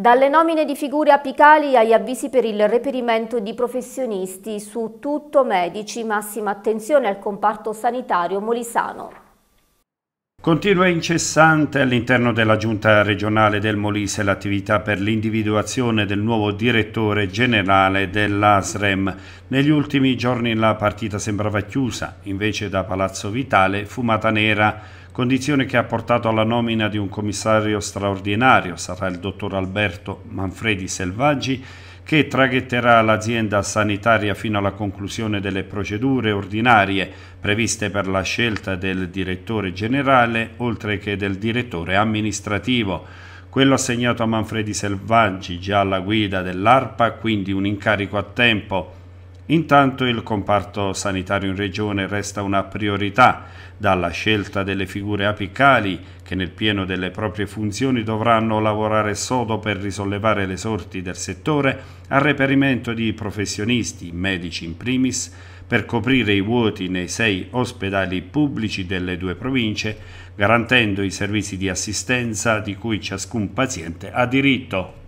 Dalle nomine di figure apicali agli avvisi per il reperimento di professionisti su tutto medici, massima attenzione al comparto sanitario molisano. Continua incessante all'interno della Giunta regionale del Molise l'attività per l'individuazione del nuovo direttore generale dell'ASREM. Negli ultimi giorni la partita sembrava chiusa, invece da Palazzo Vitale fumata nera, condizione che ha portato alla nomina di un commissario straordinario, sarà il dottor Alberto Manfredi Selvaggi, che traghetterà l'azienda sanitaria fino alla conclusione delle procedure ordinarie previste per la scelta del direttore generale oltre che del direttore amministrativo quello assegnato a Manfredi Selvaggi, già alla guida dell'ARPA, quindi un incarico a tempo Intanto il comparto sanitario in regione resta una priorità, dalla scelta delle figure apicali che nel pieno delle proprie funzioni dovranno lavorare sodo per risollevare le sorti del settore, al reperimento di professionisti, medici in primis, per coprire i vuoti nei sei ospedali pubblici delle due province, garantendo i servizi di assistenza di cui ciascun paziente ha diritto.